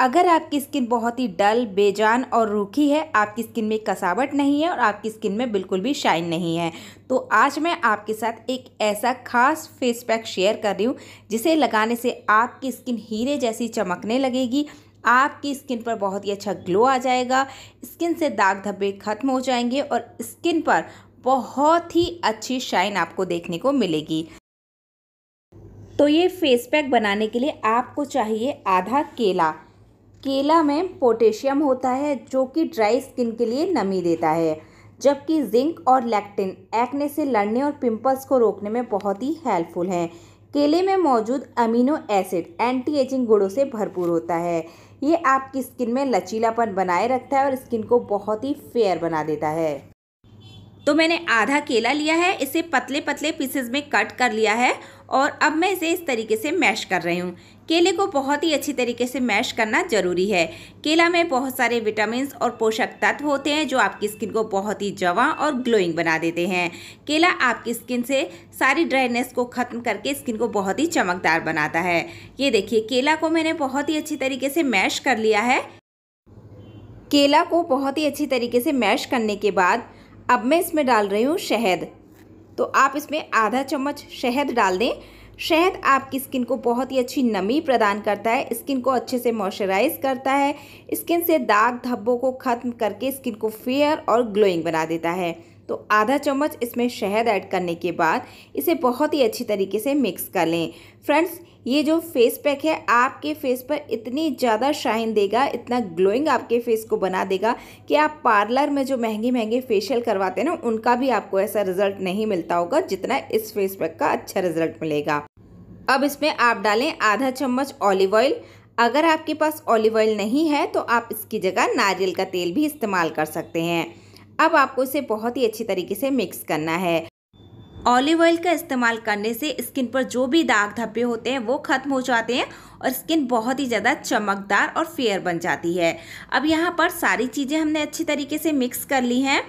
अगर आपकी स्किन बहुत ही डल बेजान और रूखी है आपकी स्किन में कसावट नहीं है और आपकी स्किन में बिल्कुल भी शाइन नहीं है तो आज मैं आपके साथ एक ऐसा खास फेस पैक शेयर कर रही हूँ जिसे लगाने से आपकी स्किन हीरे जैसी चमकने लगेगी आपकी स्किन पर बहुत ही अच्छा ग्लो आ जाएगा स्किन से दाग धब्बे खत्म हो जाएंगे और स्किन पर बहुत ही अच्छी शाइन आपको देखने को मिलेगी तो ये फेस पैक बनाने के लिए आपको चाहिए आधा केला केला में पोटेशियम होता है जो कि ड्राई स्किन के लिए नमी देता है जबकि जिंक और लैक्टिन एक्ने से लड़ने और पिंपल्स को रोकने में बहुत ही हेल्पफुल है केले में मौजूद अमीनो एसिड एंटी एजिंग गुड़ों से भरपूर होता है ये आपकी स्किन में लचीलापन बनाए रखता है और स्किन को बहुत ही फेयर बना देता है तो मैंने आधा केला लिया है इसे पतले पतले पीसेस में कट कर लिया है और अब मैं इसे इस तरीके से मैश कर रही हूँ केले को बहुत ही अच्छी तरीके से मैश करना ज़रूरी है केला में बहुत सारे विटामिन और पोषक तत्व होते हैं जो आपकी स्किन को बहुत ही जवा और ग्लोइंग बना देते हैं केला आपकी स्किन से सारी ड्राइनेस को ख़त्म करके स्किन को बहुत ही चमकदार बनाता है ये देखिए केला को मैंने बहुत ही अच्छी तरीके से मैश कर लिया है केला को बहुत ही अच्छी तरीके से मैश करने के बाद अब मैं इसमें डाल रही हूँ शहद तो आप इसमें आधा चम्मच शहद डाल दें शहद आपकी स्किन को बहुत ही अच्छी नमी प्रदान करता है स्किन को अच्छे से मॉइस्चराइज करता है स्किन से दाग धब्बों को ख़त्म करके स्किन को फेयर और ग्लोइंग बना देता है तो आधा चम्मच इसमें शहद ऐड करने के बाद इसे बहुत ही अच्छी तरीके से मिक्स कर लें फ्रेंड्स ये जो फेस पैक है आपके फेस पर इतनी ज़्यादा शाइन देगा इतना ग्लोइंग आपके फेस को बना देगा कि आप पार्लर में जो महंगे महंगे फेशियल करवाते हैं ना उनका भी आपको ऐसा रिजल्ट नहीं मिलता होगा जितना इस फेस पैक का अच्छा रिजल्ट मिलेगा अब इसमें आप डालें आधा चम्मच ऑलिव ऑयल अगर आपके पास ऑलिव ऑयल नहीं है तो आप इसकी जगह नारियल का तेल भी इस्तेमाल कर सकते हैं अब आपको इसे बहुत ही अच्छी तरीके से मिक्स करना है ऑलिव ऑयल का इस्तेमाल करने से स्किन पर जो भी दाग धब्बे होते हैं वो ख़त्म हो जाते हैं और स्किन बहुत ही ज़्यादा चमकदार और फेयर बन जाती है अब यहाँ पर सारी चीज़ें हमने अच्छी तरीके से मिक्स कर ली हैं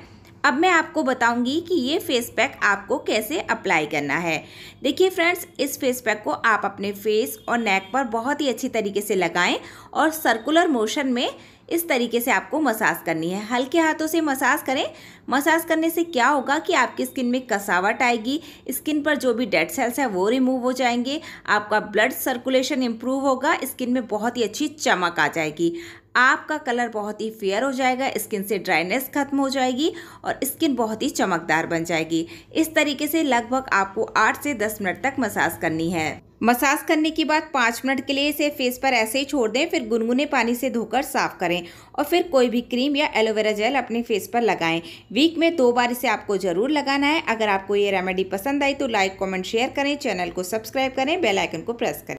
अब मैं आपको बताऊंगी कि ये फेस पैक आपको कैसे अप्लाई करना है देखिए फ्रेंड्स इस फेस पैक को आप अपने फेस और नेक पर बहुत ही अच्छी तरीके से लगाएं और सर्कुलर मोशन में इस तरीके से आपको मसाज करनी है हल्के हाथों से मसाज करें मसाज करने से क्या होगा कि आपकी स्किन में कसावट आएगी स्किन पर जो भी डेड सेल्स है वो रिमूव हो जाएंगे आपका ब्लड सर्कुलेशन इम्प्रूव होगा स्किन में बहुत ही अच्छी चमक आ जाएगी आपका कलर बहुत ही फेयर हो जाएगा स्किन से ड्राइनेस खत्म हो जाएगी और स्किन बहुत ही चमकदार बन जाएगी इस तरीके से लगभग आपको आठ से दस मिनट तक मसाज करनी है मसाज करने के बाद पाँच मिनट के लिए इसे फेस पर ऐसे ही छोड़ दें फिर गुनगुने पानी से धोकर साफ करें और फिर कोई भी क्रीम या एलोवेरा जेल अपने फेस पर लगाएं वीक में दो बार इसे आपको ज़रूर लगाना है अगर आपको ये रेमेडी पसंद आई तो लाइक कमेंट शेयर करें चैनल को सब्सक्राइब करें बेलाइकन को प्रेस करें